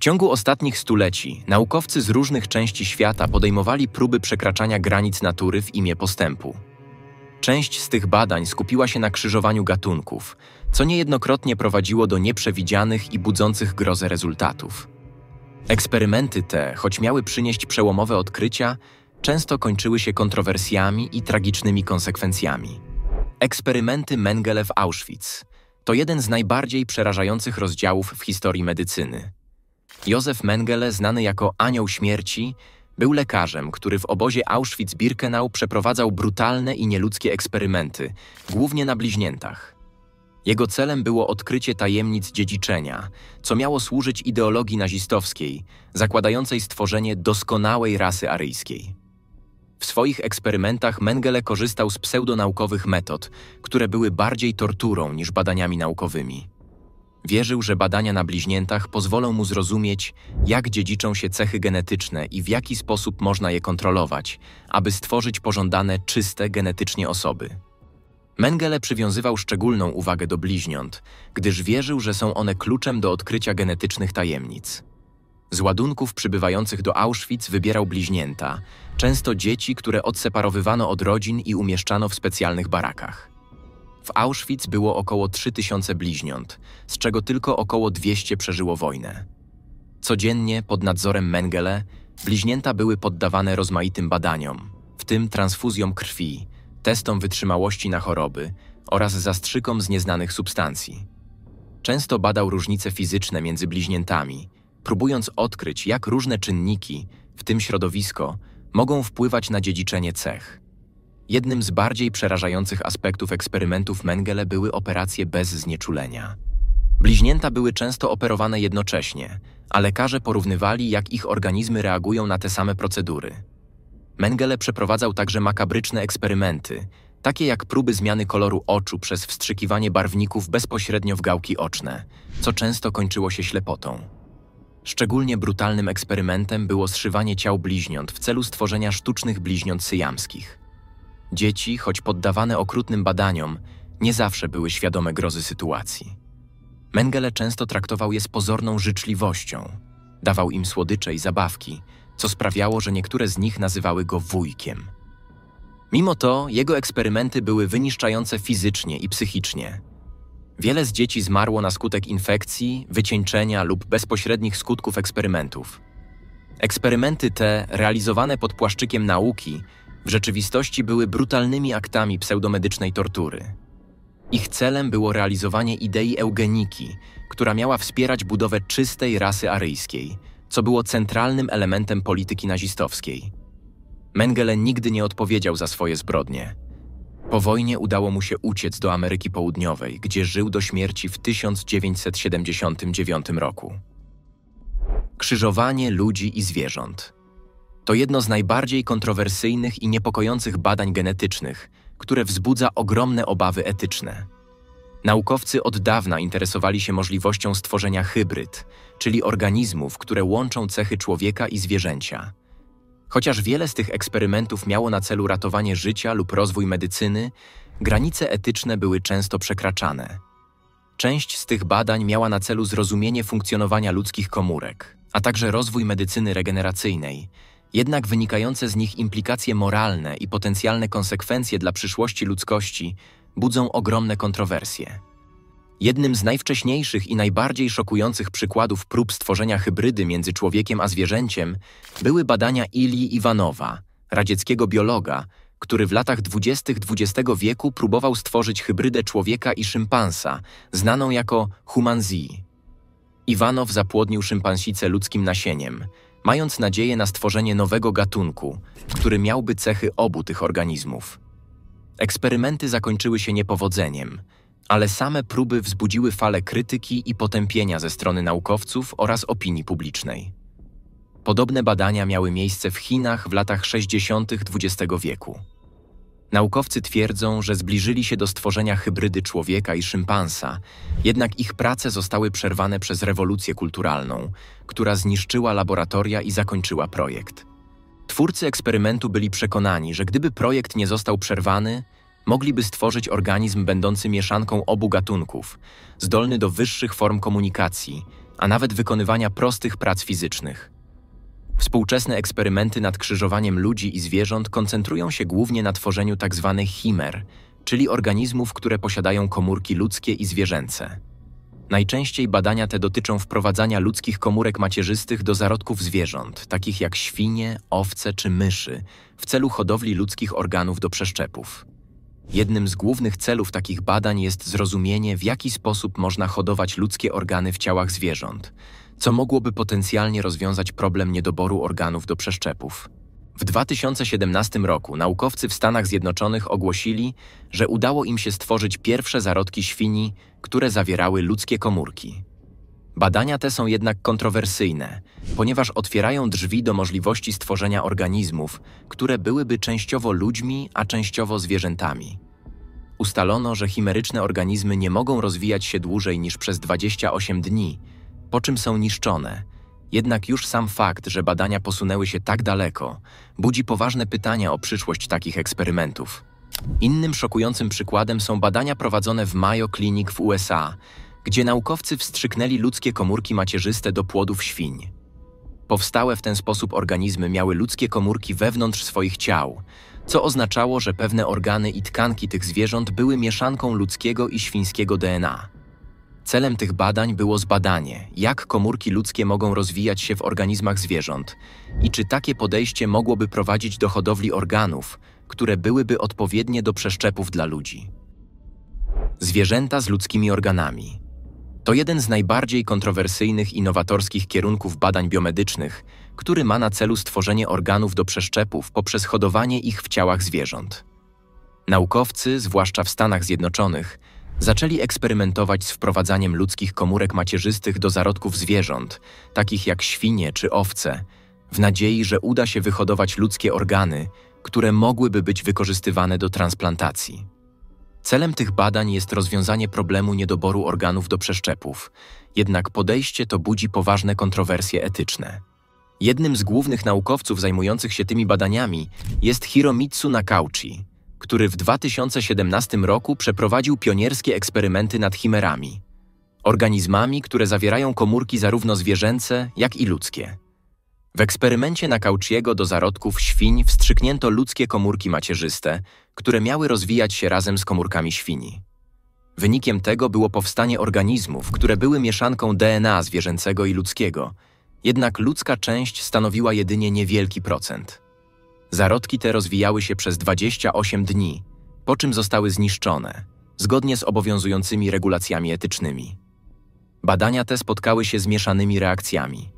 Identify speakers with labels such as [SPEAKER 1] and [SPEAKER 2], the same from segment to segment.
[SPEAKER 1] W ciągu ostatnich stuleci naukowcy z różnych części świata podejmowali próby przekraczania granic natury w imię postępu. Część z tych badań skupiła się na krzyżowaniu gatunków, co niejednokrotnie prowadziło do nieprzewidzianych i budzących grozę rezultatów. Eksperymenty te, choć miały przynieść przełomowe odkrycia, często kończyły się kontrowersjami i tragicznymi konsekwencjami. Eksperymenty Mengele w Auschwitz to jeden z najbardziej przerażających rozdziałów w historii medycyny. Józef Mengele, znany jako Anioł Śmierci, był lekarzem, który w obozie Auschwitz-Birkenau przeprowadzał brutalne i nieludzkie eksperymenty, głównie na bliźniętach. Jego celem było odkrycie tajemnic dziedziczenia, co miało służyć ideologii nazistowskiej, zakładającej stworzenie doskonałej rasy aryjskiej. W swoich eksperymentach Mengele korzystał z pseudonaukowych metod, które były bardziej torturą niż badaniami naukowymi. Wierzył, że badania na bliźniętach pozwolą mu zrozumieć, jak dziedziczą się cechy genetyczne i w jaki sposób można je kontrolować, aby stworzyć pożądane, czyste genetycznie osoby. Mengele przywiązywał szczególną uwagę do bliźniąt, gdyż wierzył, że są one kluczem do odkrycia genetycznych tajemnic. Z ładunków przybywających do Auschwitz wybierał bliźnięta, często dzieci, które odseparowywano od rodzin i umieszczano w specjalnych barakach. W Auschwitz było około 3000 bliźniąt, z czego tylko około 200 przeżyło wojnę. Codziennie pod nadzorem Mengele bliźnięta były poddawane rozmaitym badaniom, w tym transfuzjom krwi, testom wytrzymałości na choroby oraz zastrzykom z nieznanych substancji. Często badał różnice fizyczne między bliźniętami, próbując odkryć, jak różne czynniki, w tym środowisko, mogą wpływać na dziedziczenie cech. Jednym z bardziej przerażających aspektów eksperymentów Mengele były operacje bez znieczulenia. Bliźnięta były często operowane jednocześnie, a lekarze porównywali, jak ich organizmy reagują na te same procedury. Mengele przeprowadzał także makabryczne eksperymenty, takie jak próby zmiany koloru oczu przez wstrzykiwanie barwników bezpośrednio w gałki oczne, co często kończyło się ślepotą. Szczególnie brutalnym eksperymentem było zszywanie ciał bliźniąt w celu stworzenia sztucznych bliźniąt syjamskich. Dzieci, choć poddawane okrutnym badaniom, nie zawsze były świadome grozy sytuacji. Mengele często traktował je z pozorną życzliwością. Dawał im słodycze i zabawki, co sprawiało, że niektóre z nich nazywały go wujkiem. Mimo to jego eksperymenty były wyniszczające fizycznie i psychicznie. Wiele z dzieci zmarło na skutek infekcji, wycieńczenia lub bezpośrednich skutków eksperymentów. Eksperymenty te, realizowane pod płaszczykiem nauki, w rzeczywistości były brutalnymi aktami pseudomedycznej tortury. Ich celem było realizowanie idei eugeniki, która miała wspierać budowę czystej rasy aryjskiej, co było centralnym elementem polityki nazistowskiej. Mengele nigdy nie odpowiedział za swoje zbrodnie. Po wojnie udało mu się uciec do Ameryki Południowej, gdzie żył do śmierci w 1979 roku. Krzyżowanie ludzi i zwierząt. To jedno z najbardziej kontrowersyjnych i niepokojących badań genetycznych, które wzbudza ogromne obawy etyczne. Naukowcy od dawna interesowali się możliwością stworzenia hybryd, czyli organizmów, które łączą cechy człowieka i zwierzęcia. Chociaż wiele z tych eksperymentów miało na celu ratowanie życia lub rozwój medycyny, granice etyczne były często przekraczane. Część z tych badań miała na celu zrozumienie funkcjonowania ludzkich komórek, a także rozwój medycyny regeneracyjnej, jednak wynikające z nich implikacje moralne i potencjalne konsekwencje dla przyszłości ludzkości budzą ogromne kontrowersje. Jednym z najwcześniejszych i najbardziej szokujących przykładów prób stworzenia hybrydy między człowiekiem a zwierzęciem były badania Ilii Iwanowa, radzieckiego biologa, który w latach dwudziestych XX wieku próbował stworzyć hybrydę człowieka i szympansa, znaną jako humanzi. Iwanow zapłodnił szympansicę ludzkim nasieniem – mając nadzieję na stworzenie nowego gatunku, który miałby cechy obu tych organizmów. Eksperymenty zakończyły się niepowodzeniem, ale same próby wzbudziły falę krytyki i potępienia ze strony naukowców oraz opinii publicznej. Podobne badania miały miejsce w Chinach w latach 60. XX wieku. Naukowcy twierdzą, że zbliżyli się do stworzenia hybrydy człowieka i szympansa, jednak ich prace zostały przerwane przez rewolucję kulturalną, która zniszczyła laboratoria i zakończyła projekt. Twórcy eksperymentu byli przekonani, że gdyby projekt nie został przerwany, mogliby stworzyć organizm będący mieszanką obu gatunków, zdolny do wyższych form komunikacji, a nawet wykonywania prostych prac fizycznych. Współczesne eksperymenty nad krzyżowaniem ludzi i zwierząt koncentrują się głównie na tworzeniu tzw. Tak chimer, czyli organizmów, które posiadają komórki ludzkie i zwierzęce. Najczęściej badania te dotyczą wprowadzania ludzkich komórek macierzystych do zarodków zwierząt, takich jak świnie, owce czy myszy, w celu hodowli ludzkich organów do przeszczepów. Jednym z głównych celów takich badań jest zrozumienie, w jaki sposób można hodować ludzkie organy w ciałach zwierząt, co mogłoby potencjalnie rozwiązać problem niedoboru organów do przeszczepów. W 2017 roku naukowcy w Stanach Zjednoczonych ogłosili, że udało im się stworzyć pierwsze zarodki świni, które zawierały ludzkie komórki. Badania te są jednak kontrowersyjne, ponieważ otwierają drzwi do możliwości stworzenia organizmów, które byłyby częściowo ludźmi, a częściowo zwierzętami. Ustalono, że chimeryczne organizmy nie mogą rozwijać się dłużej niż przez 28 dni, po czym są niszczone. Jednak już sam fakt, że badania posunęły się tak daleko, budzi poważne pytania o przyszłość takich eksperymentów. Innym szokującym przykładem są badania prowadzone w Mayo Clinic w USA, gdzie naukowcy wstrzyknęli ludzkie komórki macierzyste do płodów świń. Powstałe w ten sposób organizmy miały ludzkie komórki wewnątrz swoich ciał, co oznaczało, że pewne organy i tkanki tych zwierząt były mieszanką ludzkiego i świńskiego DNA. Celem tych badań było zbadanie, jak komórki ludzkie mogą rozwijać się w organizmach zwierząt i czy takie podejście mogłoby prowadzić do hodowli organów, które byłyby odpowiednie do przeszczepów dla ludzi. Zwierzęta z ludzkimi organami. To jeden z najbardziej kontrowersyjnych innowatorskich kierunków badań biomedycznych, który ma na celu stworzenie organów do przeszczepów poprzez hodowanie ich w ciałach zwierząt. Naukowcy, zwłaszcza w Stanach Zjednoczonych, Zaczęli eksperymentować z wprowadzaniem ludzkich komórek macierzystych do zarodków zwierząt, takich jak świnie czy owce, w nadziei, że uda się wyhodować ludzkie organy, które mogłyby być wykorzystywane do transplantacji. Celem tych badań jest rozwiązanie problemu niedoboru organów do przeszczepów, jednak podejście to budzi poważne kontrowersje etyczne. Jednym z głównych naukowców zajmujących się tymi badaniami jest Hiromitsu Nakauchi, który w 2017 roku przeprowadził pionierskie eksperymenty nad chimerami, organizmami, które zawierają komórki zarówno zwierzęce, jak i ludzkie. W eksperymencie na Kauciego do zarodków świń wstrzyknięto ludzkie komórki macierzyste, które miały rozwijać się razem z komórkami świni. Wynikiem tego było powstanie organizmów, które były mieszanką DNA zwierzęcego i ludzkiego, jednak ludzka część stanowiła jedynie niewielki procent. Zarodki te rozwijały się przez 28 dni, po czym zostały zniszczone, zgodnie z obowiązującymi regulacjami etycznymi. Badania te spotkały się z mieszanymi reakcjami.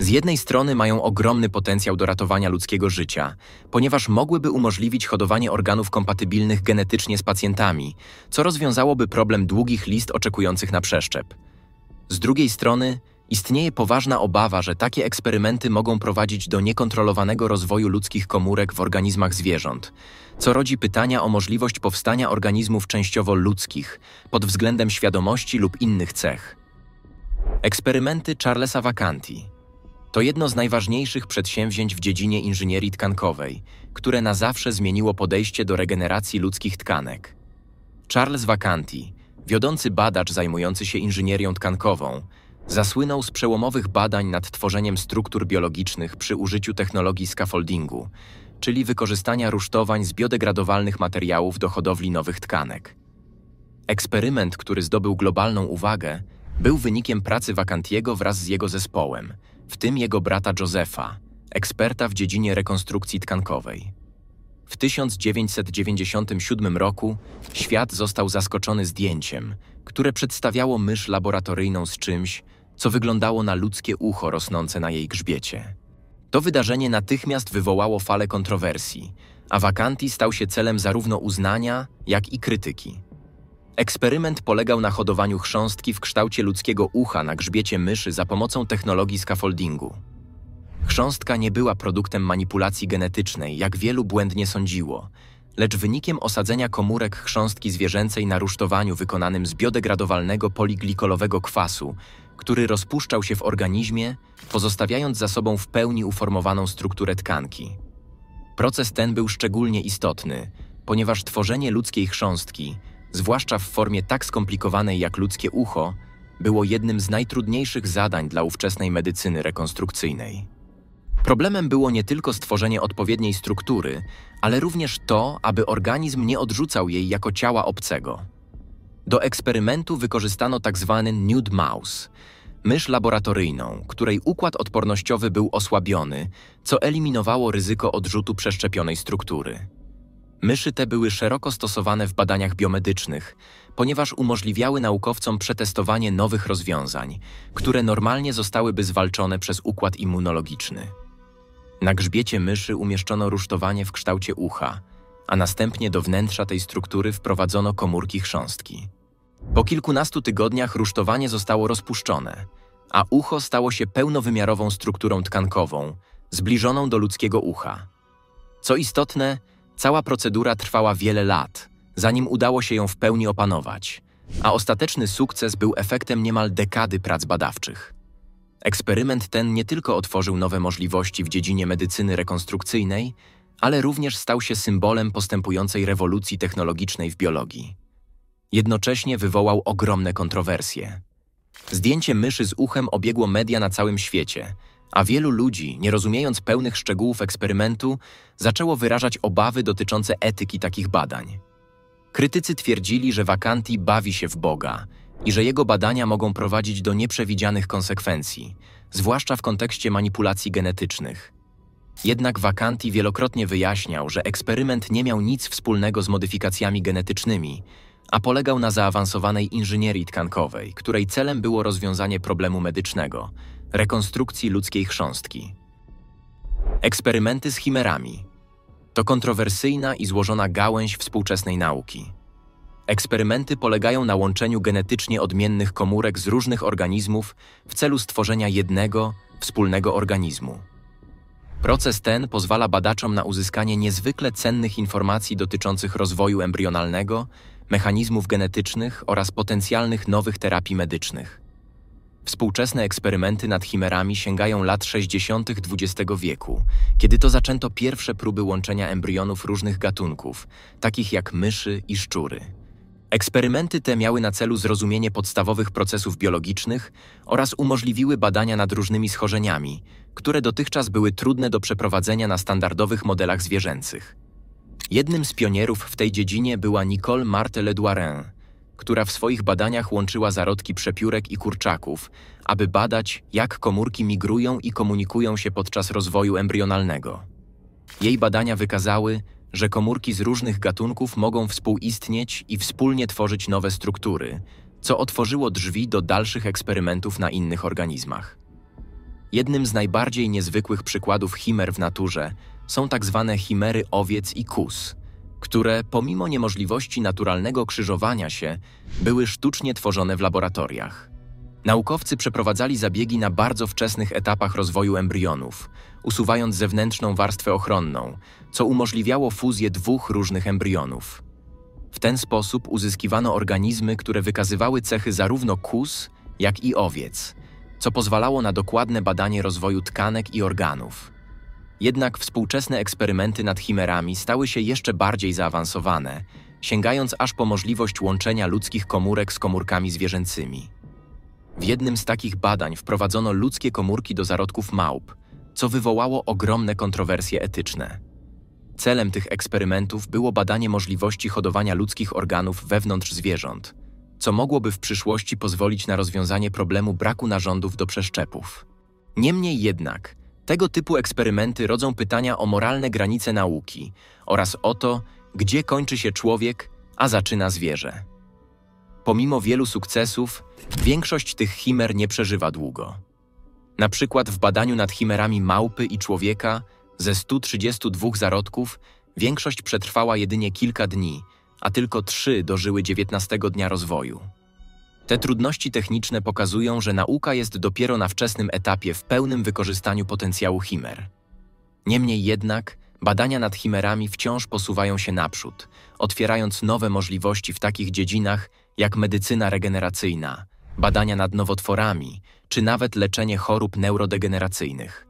[SPEAKER 1] Z jednej strony mają ogromny potencjał do ratowania ludzkiego życia, ponieważ mogłyby umożliwić hodowanie organów kompatybilnych genetycznie z pacjentami, co rozwiązałoby problem długich list oczekujących na przeszczep. Z drugiej strony Istnieje poważna obawa, że takie eksperymenty mogą prowadzić do niekontrolowanego rozwoju ludzkich komórek w organizmach zwierząt, co rodzi pytania o możliwość powstania organizmów częściowo ludzkich pod względem świadomości lub innych cech. Eksperymenty Charlesa Vacanti to jedno z najważniejszych przedsięwzięć w dziedzinie inżynierii tkankowej, które na zawsze zmieniło podejście do regeneracji ludzkich tkanek. Charles Vacanti, wiodący badacz zajmujący się inżynierią tkankową, Zasłynął z przełomowych badań nad tworzeniem struktur biologicznych przy użyciu technologii scaffoldingu, czyli wykorzystania rusztowań z biodegradowalnych materiałów do hodowli nowych tkanek. Eksperyment, który zdobył globalną uwagę, był wynikiem pracy Wakantiego wraz z jego zespołem, w tym jego brata Josefa, eksperta w dziedzinie rekonstrukcji tkankowej. W 1997 roku świat został zaskoczony zdjęciem, które przedstawiało mysz laboratoryjną z czymś, co wyglądało na ludzkie ucho rosnące na jej grzbiecie. To wydarzenie natychmiast wywołało falę kontrowersji, a Vacanti stał się celem zarówno uznania, jak i krytyki. Eksperyment polegał na hodowaniu chrząstki w kształcie ludzkiego ucha na grzbiecie myszy za pomocą technologii scaffoldingu. Chrząstka nie była produktem manipulacji genetycznej, jak wielu błędnie sądziło, lecz wynikiem osadzenia komórek chrząstki zwierzęcej na rusztowaniu wykonanym z biodegradowalnego poliglikolowego kwasu, który rozpuszczał się w organizmie, pozostawiając za sobą w pełni uformowaną strukturę tkanki. Proces ten był szczególnie istotny, ponieważ tworzenie ludzkiej chrząstki, zwłaszcza w formie tak skomplikowanej jak ludzkie ucho, było jednym z najtrudniejszych zadań dla ówczesnej medycyny rekonstrukcyjnej. Problemem było nie tylko stworzenie odpowiedniej struktury, ale również to, aby organizm nie odrzucał jej jako ciała obcego. Do eksperymentu wykorzystano tzw. Tak nude mouse, mysz laboratoryjną, której układ odpornościowy był osłabiony, co eliminowało ryzyko odrzutu przeszczepionej struktury. Myszy te były szeroko stosowane w badaniach biomedycznych, ponieważ umożliwiały naukowcom przetestowanie nowych rozwiązań, które normalnie zostałyby zwalczone przez układ immunologiczny. Na grzbiecie myszy umieszczono rusztowanie w kształcie ucha, a następnie do wnętrza tej struktury wprowadzono komórki chrząstki. Po kilkunastu tygodniach rusztowanie zostało rozpuszczone, a ucho stało się pełnowymiarową strukturą tkankową, zbliżoną do ludzkiego ucha. Co istotne, cała procedura trwała wiele lat, zanim udało się ją w pełni opanować, a ostateczny sukces był efektem niemal dekady prac badawczych. Eksperyment ten nie tylko otworzył nowe możliwości w dziedzinie medycyny rekonstrukcyjnej, ale również stał się symbolem postępującej rewolucji technologicznej w biologii. Jednocześnie wywołał ogromne kontrowersje. Zdjęcie myszy z uchem obiegło media na całym świecie, a wielu ludzi, nie rozumiejąc pełnych szczegółów eksperymentu, zaczęło wyrażać obawy dotyczące etyki takich badań. Krytycy twierdzili, że Wakanti bawi się w Boga i że jego badania mogą prowadzić do nieprzewidzianych konsekwencji, zwłaszcza w kontekście manipulacji genetycznych. Jednak Wakanti wielokrotnie wyjaśniał, że eksperyment nie miał nic wspólnego z modyfikacjami genetycznymi, a polegał na zaawansowanej inżynierii tkankowej, której celem było rozwiązanie problemu medycznego rekonstrukcji ludzkiej chrząstki. Eksperymenty z chimerami to kontrowersyjna i złożona gałęź współczesnej nauki. Eksperymenty polegają na łączeniu genetycznie odmiennych komórek z różnych organizmów w celu stworzenia jednego, wspólnego organizmu. Proces ten pozwala badaczom na uzyskanie niezwykle cennych informacji dotyczących rozwoju embrionalnego mechanizmów genetycznych oraz potencjalnych nowych terapii medycznych. Współczesne eksperymenty nad chimerami sięgają lat 60. XX wieku, kiedy to zaczęto pierwsze próby łączenia embrionów różnych gatunków, takich jak myszy i szczury. Eksperymenty te miały na celu zrozumienie podstawowych procesów biologicznych oraz umożliwiły badania nad różnymi schorzeniami, które dotychczas były trudne do przeprowadzenia na standardowych modelach zwierzęcych. Jednym z pionierów w tej dziedzinie była Nicole Martel-Edouarin, która w swoich badaniach łączyła zarodki przepiórek i kurczaków, aby badać, jak komórki migrują i komunikują się podczas rozwoju embrionalnego. Jej badania wykazały, że komórki z różnych gatunków mogą współistnieć i wspólnie tworzyć nowe struktury, co otworzyło drzwi do dalszych eksperymentów na innych organizmach. Jednym z najbardziej niezwykłych przykładów chimer w naturze są tak zwane chimery owiec i kus, które pomimo niemożliwości naturalnego krzyżowania się, były sztucznie tworzone w laboratoriach. Naukowcy przeprowadzali zabiegi na bardzo wczesnych etapach rozwoju embrionów, usuwając zewnętrzną warstwę ochronną, co umożliwiało fuzję dwóch różnych embrionów. W ten sposób uzyskiwano organizmy, które wykazywały cechy zarówno kus, jak i owiec, co pozwalało na dokładne badanie rozwoju tkanek i organów. Jednak współczesne eksperymenty nad chimerami stały się jeszcze bardziej zaawansowane, sięgając aż po możliwość łączenia ludzkich komórek z komórkami zwierzęcymi. W jednym z takich badań wprowadzono ludzkie komórki do zarodków małp, co wywołało ogromne kontrowersje etyczne. Celem tych eksperymentów było badanie możliwości hodowania ludzkich organów wewnątrz zwierząt, co mogłoby w przyszłości pozwolić na rozwiązanie problemu braku narządów do przeszczepów. Niemniej jednak, tego typu eksperymenty rodzą pytania o moralne granice nauki oraz o to, gdzie kończy się człowiek, a zaczyna zwierzę. Pomimo wielu sukcesów, większość tych chimer nie przeżywa długo. Na przykład w badaniu nad chimerami małpy i człowieka ze 132 zarodków większość przetrwała jedynie kilka dni, a tylko trzy dożyły 19 dnia rozwoju. Te trudności techniczne pokazują, że nauka jest dopiero na wczesnym etapie w pełnym wykorzystaniu potencjału chimer. Niemniej jednak, badania nad chimerami wciąż posuwają się naprzód, otwierając nowe możliwości w takich dziedzinach jak medycyna regeneracyjna, badania nad nowotworami czy nawet leczenie chorób neurodegeneracyjnych.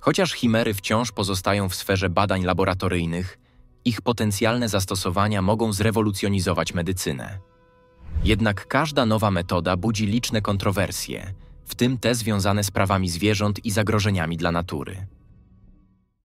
[SPEAKER 1] Chociaż chimery wciąż pozostają w sferze badań laboratoryjnych, ich potencjalne zastosowania mogą zrewolucjonizować medycynę. Jednak każda nowa metoda budzi liczne kontrowersje, w tym te związane z prawami zwierząt i zagrożeniami dla natury.